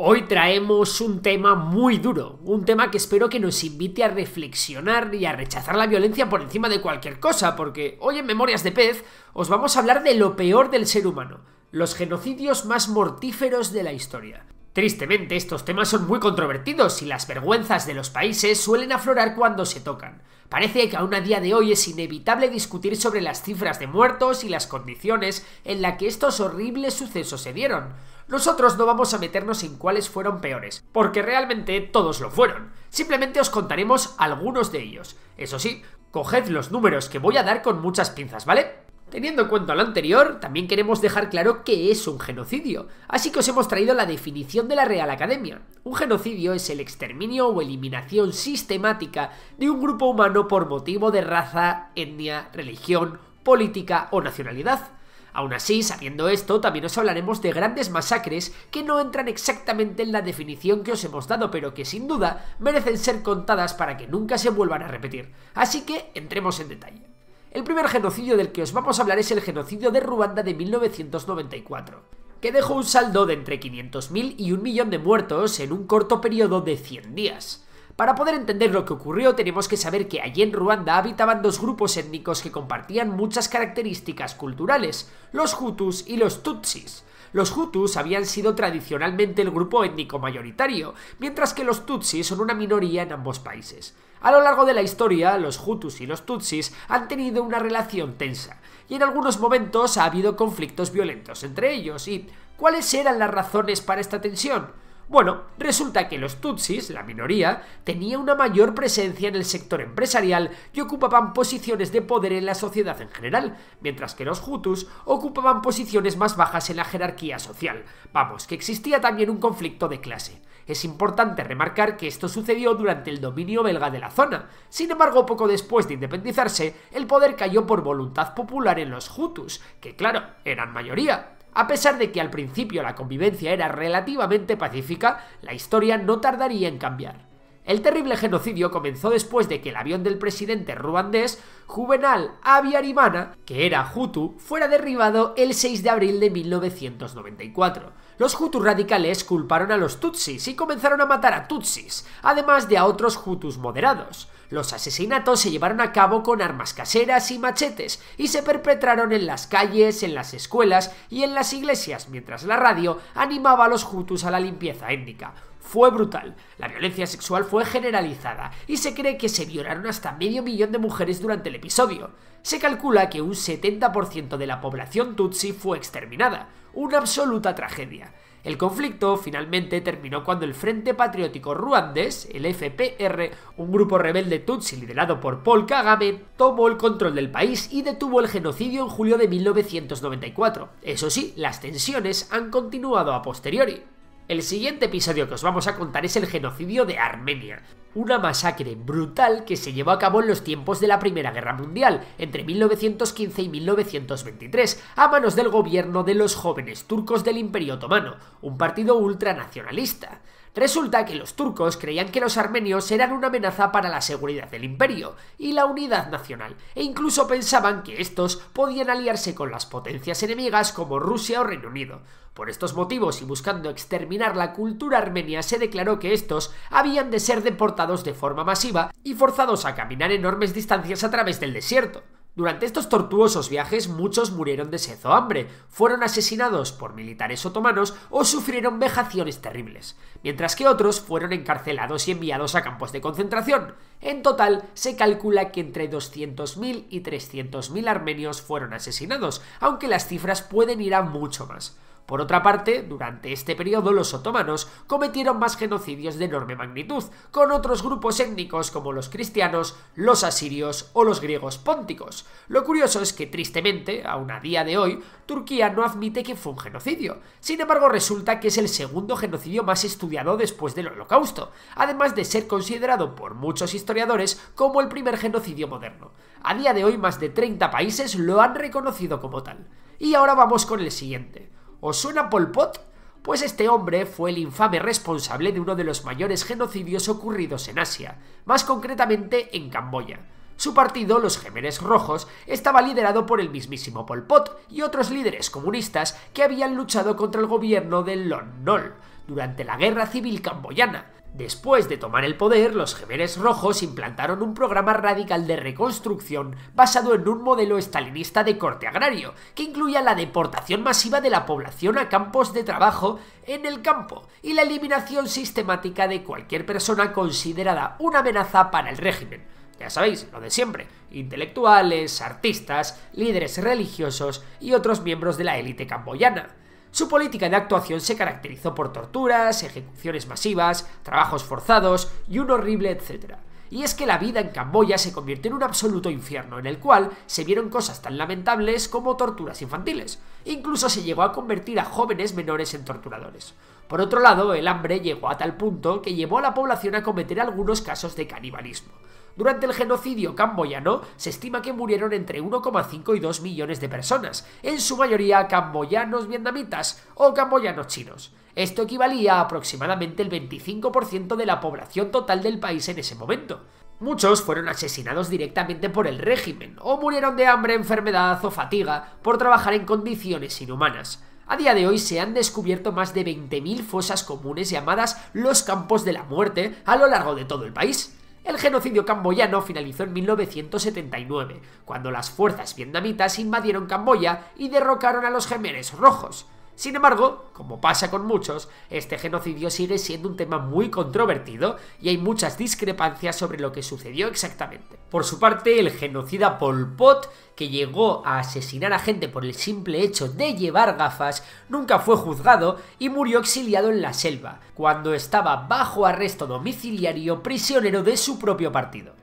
Hoy traemos un tema muy duro, un tema que espero que nos invite a reflexionar y a rechazar la violencia por encima de cualquier cosa, porque hoy en Memorias de Pez os vamos a hablar de lo peor del ser humano, los genocidios más mortíferos de la historia. Tristemente, estos temas son muy controvertidos y las vergüenzas de los países suelen aflorar cuando se tocan. Parece que aún a día de hoy es inevitable discutir sobre las cifras de muertos y las condiciones en las que estos horribles sucesos se dieron. Nosotros no vamos a meternos en cuáles fueron peores, porque realmente todos lo fueron. Simplemente os contaremos algunos de ellos. Eso sí, coged los números que voy a dar con muchas pinzas, ¿vale? Teniendo en cuenta lo anterior, también queremos dejar claro qué es un genocidio, así que os hemos traído la definición de la Real Academia. Un genocidio es el exterminio o eliminación sistemática de un grupo humano por motivo de raza, etnia, religión, política o nacionalidad. Aún así, sabiendo esto, también os hablaremos de grandes masacres que no entran exactamente en la definición que os hemos dado, pero que sin duda merecen ser contadas para que nunca se vuelvan a repetir. Así que entremos en detalle. El primer genocidio del que os vamos a hablar es el genocidio de Ruanda de 1994, que dejó un saldo de entre 500.000 y un millón de muertos en un corto periodo de 100 días. Para poder entender lo que ocurrió tenemos que saber que allí en Ruanda habitaban dos grupos étnicos que compartían muchas características culturales, los Hutus y los Tutsis. Los Hutus habían sido tradicionalmente el grupo étnico mayoritario, mientras que los Tutsis son una minoría en ambos países. A lo largo de la historia, los Hutus y los Tutsis han tenido una relación tensa, y en algunos momentos ha habido conflictos violentos entre ellos. ¿Y cuáles eran las razones para esta tensión? Bueno, resulta que los Tutsis, la minoría, tenía una mayor presencia en el sector empresarial y ocupaban posiciones de poder en la sociedad en general, mientras que los Hutus ocupaban posiciones más bajas en la jerarquía social. Vamos, que existía también un conflicto de clase. Es importante remarcar que esto sucedió durante el dominio belga de la zona. Sin embargo, poco después de independizarse, el poder cayó por voluntad popular en los Hutus, que claro, eran mayoría. A pesar de que al principio la convivencia era relativamente pacífica, la historia no tardaría en cambiar. El terrible genocidio comenzó después de que el avión del presidente ruandés Juvenal Aviarimana, que era Hutu, fuera derribado el 6 de abril de 1994. Los Hutus radicales culparon a los Tutsis y comenzaron a matar a Tutsis, además de a otros Hutus moderados. Los asesinatos se llevaron a cabo con armas caseras y machetes y se perpetraron en las calles, en las escuelas y en las iglesias, mientras la radio animaba a los hutus a la limpieza étnica fue brutal. La violencia sexual fue generalizada y se cree que se violaron hasta medio millón de mujeres durante el episodio. Se calcula que un 70% de la población tutsi fue exterminada. Una absoluta tragedia. El conflicto finalmente terminó cuando el Frente Patriótico Ruandés, el FPR, un grupo rebelde tutsi liderado por Paul Kagame, tomó el control del país y detuvo el genocidio en julio de 1994. Eso sí, las tensiones han continuado a posteriori. El siguiente episodio que os vamos a contar es el genocidio de Armenia, una masacre brutal que se llevó a cabo en los tiempos de la Primera Guerra Mundial, entre 1915 y 1923, a manos del gobierno de los jóvenes turcos del Imperio Otomano, un partido ultranacionalista. Resulta que los turcos creían que los armenios eran una amenaza para la seguridad del imperio y la unidad nacional, e incluso pensaban que estos podían aliarse con las potencias enemigas como Rusia o Reino Unido. Por estos motivos y buscando exterminar la cultura armenia se declaró que estos habían de ser deportados de forma masiva y forzados a caminar enormes distancias a través del desierto. Durante estos tortuosos viajes muchos murieron de sed o hambre, fueron asesinados por militares otomanos o sufrieron vejaciones terribles, mientras que otros fueron encarcelados y enviados a campos de concentración. En total, se calcula que entre 200.000 y 300.000 armenios fueron asesinados, aunque las cifras pueden ir a mucho más. Por otra parte, durante este periodo los otomanos cometieron más genocidios de enorme magnitud, con otros grupos étnicos como los cristianos, los asirios o los griegos pónticos. Lo curioso es que, tristemente, aún a día de hoy, Turquía no admite que fue un genocidio. Sin embargo, resulta que es el segundo genocidio más estudiado después del Holocausto, además de ser considerado por muchos historiadores como el primer genocidio moderno. A día de hoy, más de 30 países lo han reconocido como tal. Y ahora vamos con el siguiente. ¿Os suena Pol Pot? Pues este hombre fue el infame responsable de uno de los mayores genocidios ocurridos en Asia, más concretamente en Camboya. Su partido, los Gemeres Rojos, estaba liderado por el mismísimo Pol Pot y otros líderes comunistas que habían luchado contra el gobierno del Lon Nol durante la Guerra Civil Camboyana, Después de tomar el poder, los gemeres rojos implantaron un programa radical de reconstrucción basado en un modelo estalinista de corte agrario, que incluía la deportación masiva de la población a campos de trabajo en el campo y la eliminación sistemática de cualquier persona considerada una amenaza para el régimen. Ya sabéis, lo de siempre, intelectuales, artistas, líderes religiosos y otros miembros de la élite camboyana. Su política de actuación se caracterizó por torturas, ejecuciones masivas, trabajos forzados y un horrible etcétera. Y es que la vida en Camboya se convirtió en un absoluto infierno en el cual se vieron cosas tan lamentables como torturas infantiles. Incluso se llegó a convertir a jóvenes menores en torturadores. Por otro lado, el hambre llegó a tal punto que llevó a la población a cometer algunos casos de canibalismo. Durante el genocidio camboyano se estima que murieron entre 1,5 y 2 millones de personas, en su mayoría camboyanos vietnamitas o camboyanos chinos. Esto equivalía a aproximadamente el 25% de la población total del país en ese momento. Muchos fueron asesinados directamente por el régimen, o murieron de hambre, enfermedad o fatiga por trabajar en condiciones inhumanas. A día de hoy se han descubierto más de 20.000 fosas comunes llamadas los campos de la muerte a lo largo de todo el país. El genocidio camboyano finalizó en 1979, cuando las fuerzas vietnamitas invadieron Camboya y derrocaron a los gemeres rojos. Sin embargo, como pasa con muchos, este genocidio sigue siendo un tema muy controvertido y hay muchas discrepancias sobre lo que sucedió exactamente. Por su parte, el genocida Pol Pot, que llegó a asesinar a gente por el simple hecho de llevar gafas, nunca fue juzgado y murió exiliado en la selva, cuando estaba bajo arresto domiciliario prisionero de su propio partido.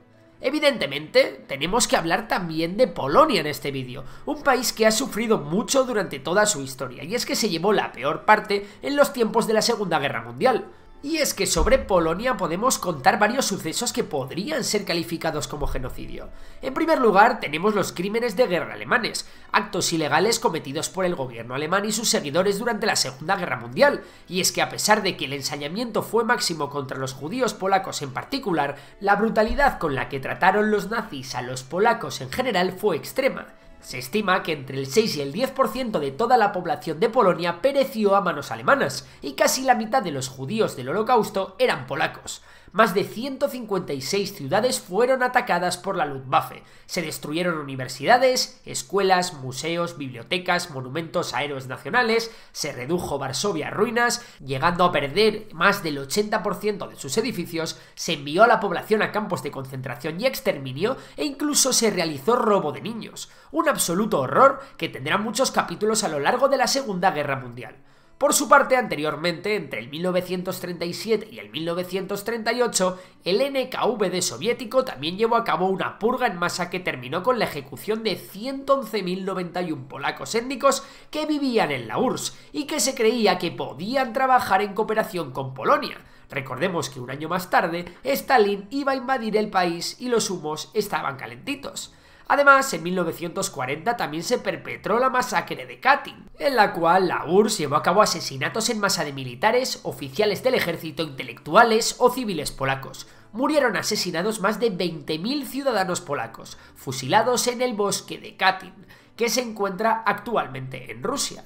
Evidentemente, tenemos que hablar también de Polonia en este vídeo, un país que ha sufrido mucho durante toda su historia, y es que se llevó la peor parte en los tiempos de la Segunda Guerra Mundial. Y es que sobre Polonia podemos contar varios sucesos que podrían ser calificados como genocidio. En primer lugar, tenemos los crímenes de guerra alemanes, actos ilegales cometidos por el gobierno alemán y sus seguidores durante la Segunda Guerra Mundial, y es que a pesar de que el ensañamiento fue máximo contra los judíos polacos en particular, la brutalidad con la que trataron los nazis a los polacos en general fue extrema. Se estima que entre el 6 y el 10% de toda la población de Polonia pereció a manos alemanas, y casi la mitad de los judíos del holocausto eran polacos. Más de 156 ciudades fueron atacadas por la Luftwaffe. Se destruyeron universidades, escuelas, museos, bibliotecas, monumentos aéreos nacionales, se redujo Varsovia a ruinas, llegando a perder más del 80% de sus edificios, se envió a la población a campos de concentración y exterminio e incluso se realizó robo de niños. Un absoluto horror que tendrá muchos capítulos a lo largo de la Segunda Guerra Mundial. Por su parte, anteriormente, entre el 1937 y el 1938, el NKVD soviético también llevó a cabo una purga en masa que terminó con la ejecución de 111.091 polacos étnicos que vivían en la URSS y que se creía que podían trabajar en cooperación con Polonia. Recordemos que un año más tarde, Stalin iba a invadir el país y los humos estaban calentitos. Además, en 1940 también se perpetró la masacre de Katyn, en la cual la URSS llevó a cabo asesinatos en masa de militares, oficiales del ejército, intelectuales o civiles polacos. Murieron asesinados más de 20.000 ciudadanos polacos, fusilados en el bosque de Katyn, que se encuentra actualmente en Rusia.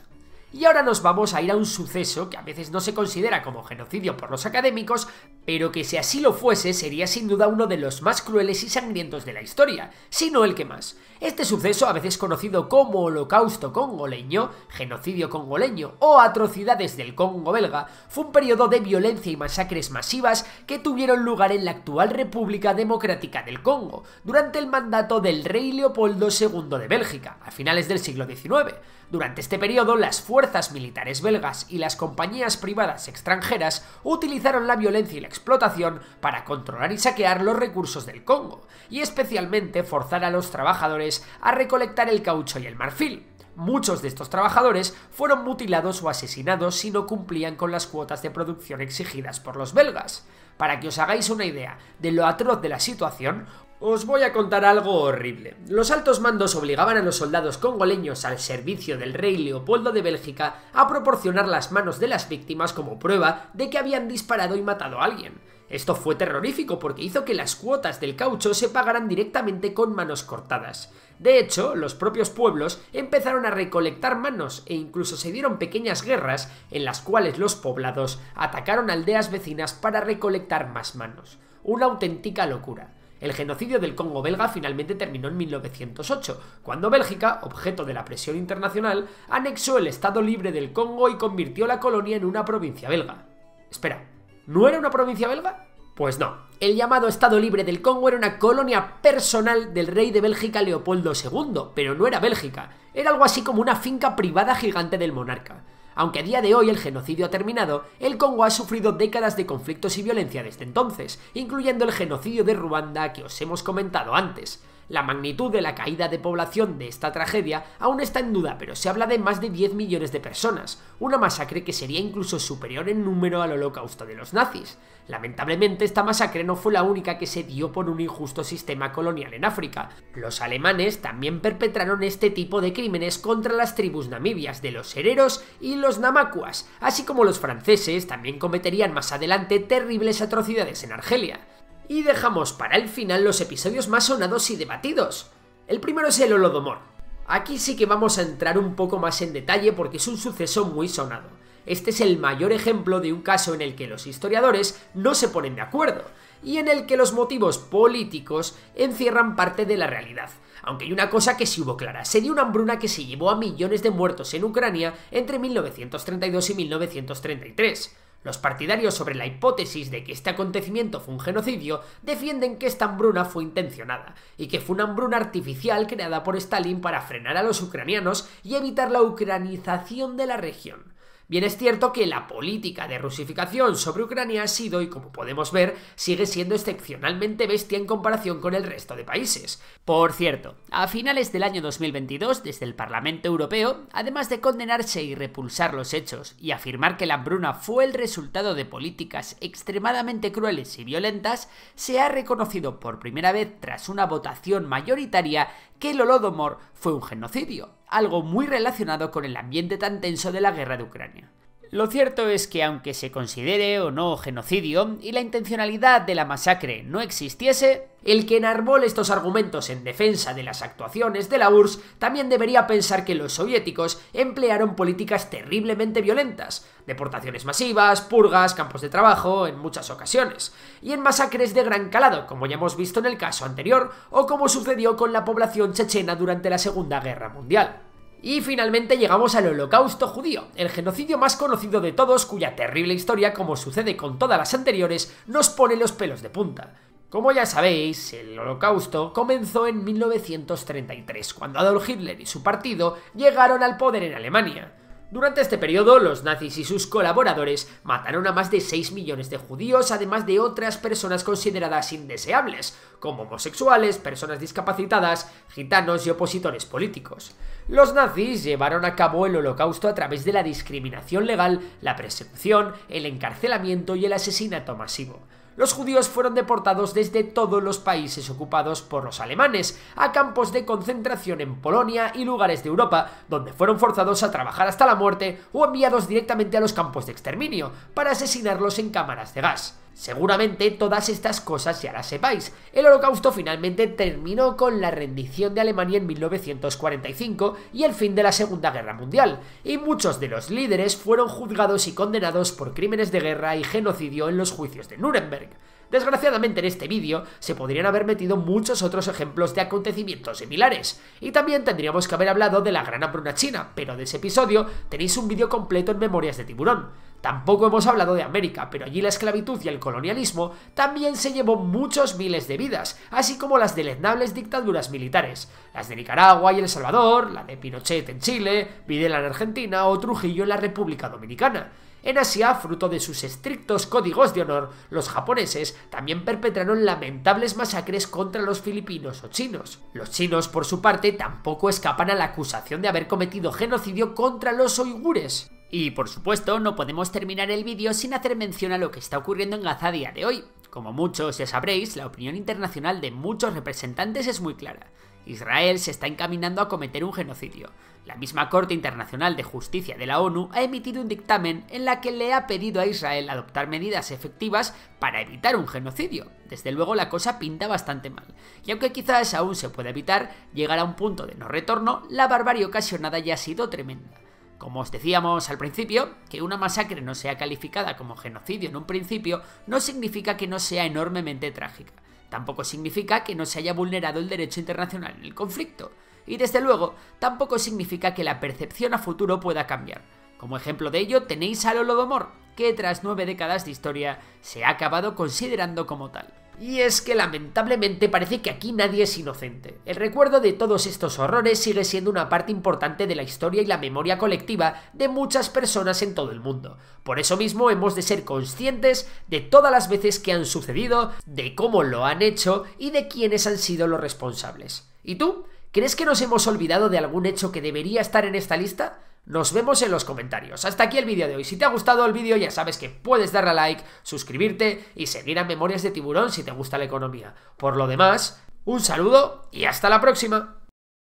Y ahora nos vamos a ir a un suceso que a veces no se considera como genocidio por los académicos, pero que si así lo fuese sería sin duda uno de los más crueles y sangrientos de la historia, si no el que más. Este suceso, a veces conocido como Holocausto congoleño, genocidio congoleño o atrocidades del Congo belga, fue un periodo de violencia y masacres masivas que tuvieron lugar en la actual República Democrática del Congo, durante el mandato del rey Leopoldo II de Bélgica, a finales del siglo XIX. Durante este periodo, las fuerzas militares belgas y las compañías privadas extranjeras utilizaron la violencia y la explotación para controlar y saquear los recursos del Congo, y especialmente forzar a los trabajadores a recolectar el caucho y el marfil. Muchos de estos trabajadores fueron mutilados o asesinados si no cumplían con las cuotas de producción exigidas por los belgas. Para que os hagáis una idea de lo atroz de la situación, os voy a contar algo horrible. Los altos mandos obligaban a los soldados congoleños al servicio del rey Leopoldo de Bélgica a proporcionar las manos de las víctimas como prueba de que habían disparado y matado a alguien. Esto fue terrorífico porque hizo que las cuotas del caucho se pagaran directamente con manos cortadas. De hecho, los propios pueblos empezaron a recolectar manos e incluso se dieron pequeñas guerras en las cuales los poblados atacaron aldeas vecinas para recolectar más manos. Una auténtica locura. El genocidio del Congo belga finalmente terminó en 1908, cuando Bélgica, objeto de la presión internacional, anexó el Estado Libre del Congo y convirtió la colonia en una provincia belga. Espera, ¿no era una provincia belga? Pues no. El llamado Estado Libre del Congo era una colonia personal del rey de Bélgica Leopoldo II, pero no era Bélgica, era algo así como una finca privada gigante del monarca. Aunque a día de hoy el genocidio ha terminado, el Congo ha sufrido décadas de conflictos y violencia desde entonces, incluyendo el genocidio de Ruanda que os hemos comentado antes. La magnitud de la caída de población de esta tragedia aún está en duda, pero se habla de más de 10 millones de personas, una masacre que sería incluso superior en número al holocausto de los nazis. Lamentablemente esta masacre no fue la única que se dio por un injusto sistema colonial en África. Los alemanes también perpetraron este tipo de crímenes contra las tribus namibias de los hereros y los namacuas, así como los franceses también cometerían más adelante terribles atrocidades en Argelia y dejamos para el final los episodios más sonados y debatidos. El primero es el Holodomor. Aquí sí que vamos a entrar un poco más en detalle porque es un suceso muy sonado. Este es el mayor ejemplo de un caso en el que los historiadores no se ponen de acuerdo y en el que los motivos políticos encierran parte de la realidad. Aunque hay una cosa que sí hubo clara, sería una hambruna que se llevó a millones de muertos en Ucrania entre 1932 y 1933. Los partidarios sobre la hipótesis de que este acontecimiento fue un genocidio defienden que esta hambruna fue intencionada y que fue una hambruna artificial creada por Stalin para frenar a los ucranianos y evitar la ucranización de la región. Bien es cierto que la política de rusificación sobre Ucrania ha sido, y como podemos ver, sigue siendo excepcionalmente bestia en comparación con el resto de países. Por cierto, a finales del año 2022, desde el Parlamento Europeo, además de condenarse y repulsar los hechos y afirmar que la hambruna fue el resultado de políticas extremadamente crueles y violentas, se ha reconocido por primera vez tras una votación mayoritaria que el Holodomor fue un genocidio, algo muy relacionado con el ambiente tan tenso de la guerra de Ucrania. Lo cierto es que aunque se considere o no genocidio y la intencionalidad de la masacre no existiese, el que enarbole estos argumentos en defensa de las actuaciones de la URSS también debería pensar que los soviéticos emplearon políticas terriblemente violentas, deportaciones masivas, purgas, campos de trabajo en muchas ocasiones, y en masacres de gran calado, como ya hemos visto en el caso anterior, o como sucedió con la población chechena durante la Segunda Guerra Mundial. Y finalmente llegamos al holocausto judío, el genocidio más conocido de todos cuya terrible historia, como sucede con todas las anteriores, nos pone los pelos de punta. Como ya sabéis, el holocausto comenzó en 1933, cuando Adolf Hitler y su partido llegaron al poder en Alemania. Durante este periodo, los nazis y sus colaboradores mataron a más de 6 millones de judíos, además de otras personas consideradas indeseables, como homosexuales, personas discapacitadas, gitanos y opositores políticos. Los nazis llevaron a cabo el holocausto a través de la discriminación legal, la persecución, el encarcelamiento y el asesinato masivo. Los judíos fueron deportados desde todos los países ocupados por los alemanes, a campos de concentración en Polonia y lugares de Europa, donde fueron forzados a trabajar hasta la muerte o enviados directamente a los campos de exterminio, para asesinarlos en cámaras de gas. Seguramente todas estas cosas ya las sepáis. El holocausto finalmente terminó con la rendición de Alemania en 1945 y el fin de la Segunda Guerra Mundial, y muchos de los líderes fueron juzgados y condenados por crímenes de guerra y genocidio en los juicios de Nuremberg. Desgraciadamente en este vídeo se podrían haber metido muchos otros ejemplos de acontecimientos similares, y también tendríamos que haber hablado de la gran hambruna china, pero de ese episodio tenéis un vídeo completo en Memorias de Tiburón. Tampoco hemos hablado de América, pero allí la esclavitud y el colonialismo también se llevó muchos miles de vidas, así como las deleznables dictaduras militares, las de Nicaragua y El Salvador, la de Pinochet en Chile, Videla en Argentina o Trujillo en la República Dominicana. En Asia, fruto de sus estrictos códigos de honor, los japoneses también perpetraron lamentables masacres contra los filipinos o chinos. Los chinos, por su parte, tampoco escapan a la acusación de haber cometido genocidio contra los uigures. Y por supuesto, no podemos terminar el vídeo sin hacer mención a lo que está ocurriendo en Gaza día de hoy. Como muchos ya sabréis, la opinión internacional de muchos representantes es muy clara. Israel se está encaminando a cometer un genocidio. La misma Corte Internacional de Justicia de la ONU ha emitido un dictamen en la que le ha pedido a Israel adoptar medidas efectivas para evitar un genocidio. Desde luego la cosa pinta bastante mal. Y aunque quizás aún se pueda evitar llegar a un punto de no retorno, la barbarie ocasionada ya ha sido tremenda. Como os decíamos al principio, que una masacre no sea calificada como genocidio en un principio no significa que no sea enormemente trágica. Tampoco significa que no se haya vulnerado el derecho internacional en el conflicto. Y desde luego, tampoco significa que la percepción a futuro pueda cambiar. Como ejemplo de ello tenéis al Holodomor, que tras nueve décadas de historia se ha acabado considerando como tal. Y es que lamentablemente parece que aquí nadie es inocente. El recuerdo de todos estos horrores sigue siendo una parte importante de la historia y la memoria colectiva de muchas personas en todo el mundo. Por eso mismo hemos de ser conscientes de todas las veces que han sucedido, de cómo lo han hecho y de quiénes han sido los responsables. ¿Y tú? ¿Crees que nos hemos olvidado de algún hecho que debería estar en esta lista? Nos vemos en los comentarios. Hasta aquí el vídeo de hoy. Si te ha gustado el vídeo ya sabes que puedes darle a like, suscribirte y seguir a Memorias de Tiburón si te gusta la economía. Por lo demás, un saludo y hasta la próxima.